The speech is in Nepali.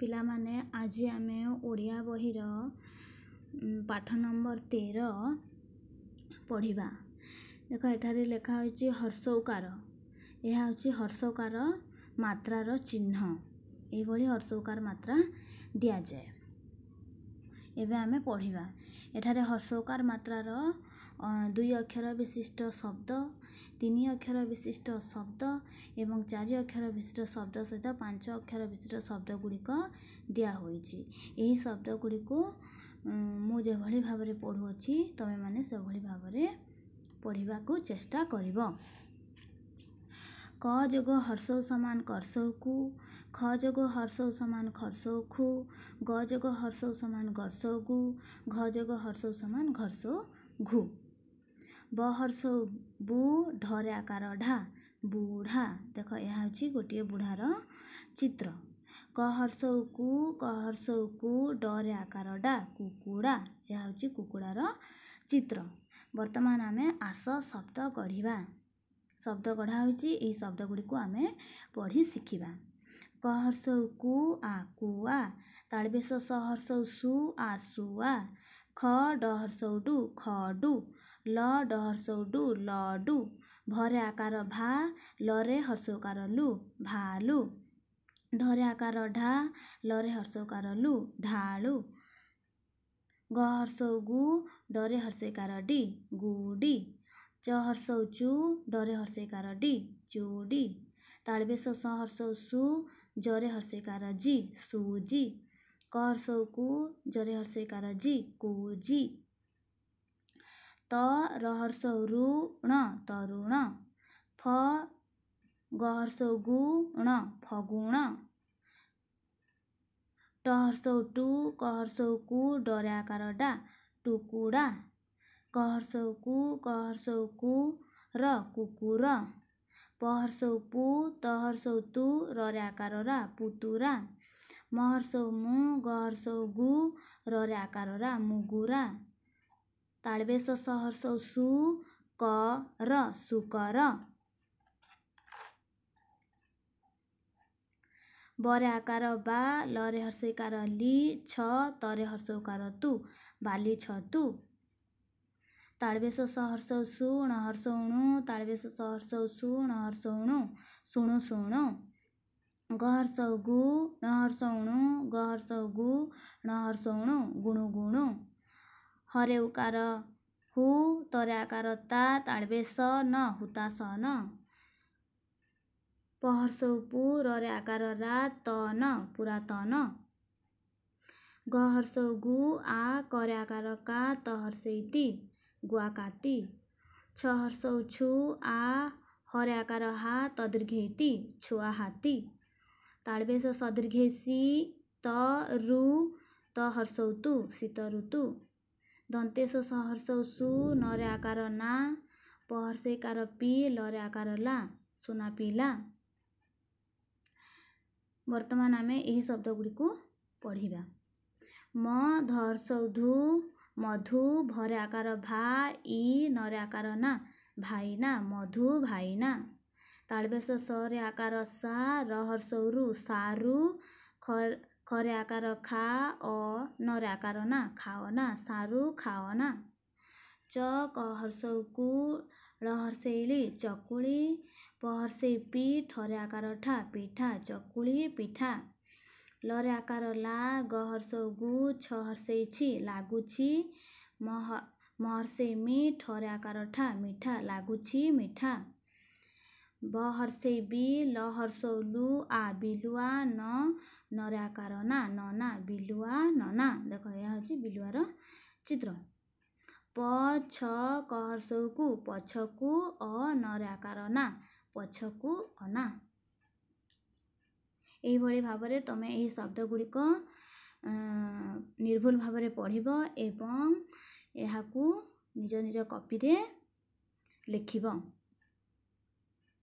ପିଲାମାନେ ଆଜି ଆମେ ଓଡ଼ିଆ ବହିର ପାଠ ନମ୍ବର ତେର ପଢ଼ିବା ଦେଖ ଏଠାରେ ଲେଖା ହୋଇଛି ହର୍ଷଉକାର ଏହା ହେଉଛି ହର୍ଷଉକାର ମାତ୍ରାର ଚିହ୍ନ ଏଇଭଳି ହର୍ଷଉକାର ମାତ୍ରା ଦିଆଯାଏ ଏବେ ଆମେ ପଢ଼ିବା ଏଠାରେ ହର୍ଷଉକାର ମାତ୍ରାର दुई अक्षर विशिष्ट शब्द तीन अक्षर विशिष्ट शब्द एवं चार अक्षर विशिष्ट शब्द सहित पांच अक्षर विशिष्ट शब्द गुडिक दि शब्द गुड़ी गुडिक म पढुअ तमे म भाव पढेको चेष्टाक क जोग हर्षौ समान कर्सौ खु ख हर्षौ समान खर्सौ खु गग हर्षौ समान घर सौ घु घ हर्षौ समान घर सो घु ବହର୍ଷ ବୁ ଢରେ ଆକାର ଢା ବୁଢ଼ା ଦେଖ ଏହା ହେଉଛି ଗୋଟିଏ ବୁଢ଼ାର ଚିତ୍ର କହର୍ଷକୁ କହର୍ଷକୁ ଡରେ ଆକାର ଡା କୁକୁଡ଼ା ଏହା ହେଉଛି କୁକୁଡ଼ାର ଚିତ୍ର ବର୍ତ୍ତମାନ ଆମେ ଆସ ଶବ୍ଦ ଗଢ଼ିବା ଶବ୍ଦ ଗଢ଼ା ହେଉଛି ଏହି ଶବ୍ଦଗୁଡ଼ିକୁ ଆମେ ପଢ଼ି ଶିଖିବା କହର୍ଷକୁ ଆକୁଆ ତାଳବେଶ ସହର୍ଷ ସୁ ଆସୁଆ ଖ ଡହର୍ଷଉଡ଼ୁ ଖଡ଼ୁ ଲ ଡ ହର୍ଷଉଡୁ ଲ ଡୁ ଭରେ ଆକାର ଭା ଲରେ ହର୍ଷକାର ଲୁ ଭାଲୁ ଢରେ ଆକାର ଢା ଲରେ ହର୍ଷକାର ଲୁ ଢାଳୁ ଗ ହର୍ଷଉ ଗୁ ଡରେ ହର୍ଷେକାର ଡି ଗୁ ଡି ଚ ହର୍ଷଉ ଚୁ ଡରେ ହର୍ଷେକାର ଡି ଚୁ ଡି ତାଳବେଶ ସ ହର୍ଷଉ ସୁ ଜରେ ହର୍ଷେକାର ଜି ସୁ ଜି କ ହର୍ଷଉ କୁ ଜରେ ହର୍ଷେକାର ଜି କୁ ଜି फ रु ण गु ण फगुण तरु टु फुण कु डर्याकार डा टुकुडा कु कर्सौकु कु, र कुकुर पहर्सौ पु तहर्सौ तु रा पुतुरा मु गु, रर्याकार रा मुगुरा ତାଳବେଶ ସହର୍ଷ ସୁ କ ସୁକର ବରେ ଆକାର ବା ଲରେ ହର୍ଷକାର ଲି ଛ ତରେ ହର୍ଷ କାର ତୁ ବାଲି ଛ ତୁ ତାଳବେ ସହର୍ଷ ସୁ ଣ ହର୍ଷ ଉଣୁ ତାଳବେ ସହର୍ଷ ସୁ ଣ ହର୍ଷ ଉଣୁ ଶୁଣୁ ଶୁଣୁ ଗହର୍ଷ ଗୁ ଣ ହର୍ଷ ଉଣୁ ଗହର୍ଷ ଗୁ ଣ ହର୍ଷ ଉଣୁ ଗୁଣୁ ଗୁଣୁ हरे उकार हु तरे आकार ता ताडबे स न हुता स न पहर्स उपु ररे आकार रा त न पुरा त न गहर्स गु आ करे आकार का तहर्से इति गुआ काति छहर्स छु आ हरे आकार हा तदीर्घे इति छुआ हाती ताडबे स सदीर्घे सी त रु त हर्षौतु शीत ऋतु दन्तेस सहर्ष सु नरे आकार ना कार पि लरे आकार ला सुना ला वर्तमान आमे यही शब्द गुडी गुडिक पढिबा म धर्सौधु मधु भरे आकार भा इ नरे आकार ना भाइ ना मधु भाइनास सरे आकार सा र हर्ष रु स खरे आकार खा अ नरे आकार ना खा ना सारु खा ना च कहर्सकु रहर्सैली चकुली पहर्से पी ठरे आकार ठा पिठा चकुली पिठा लरे आकार ला गहर्स गु छहर्से छि लागु छि महर्से मि ठरे आकार ठा मिठा लागु छि मिठा ବ ହର୍ଷେଇ ବି ଲ ଲୁ ଆ ବିଲୁଆ ନ ନରାକାର ନା ନ ନା ବିଲୁଆ ନ ନା ଦେଖ ଏହା ହେଉଛି ବିଲୁଆର ଚିତ୍ର ପ ଛ କ ହର୍ଷକୁ ପଛକୁ ଅ ନରାକାର ନା ପଛକୁ ଅନା ଏହିଭଳି ଭାବରେ ତୁମେ ଏହି ଶବ୍ଦ ଗୁଡ଼ିକ ନିର୍ଭୁଲ ଭାବରେ ପଢ଼ିବ ଏବଂ ଏହାକୁ ନିଜ ନିଜ କପିରେ ଲେଖିବ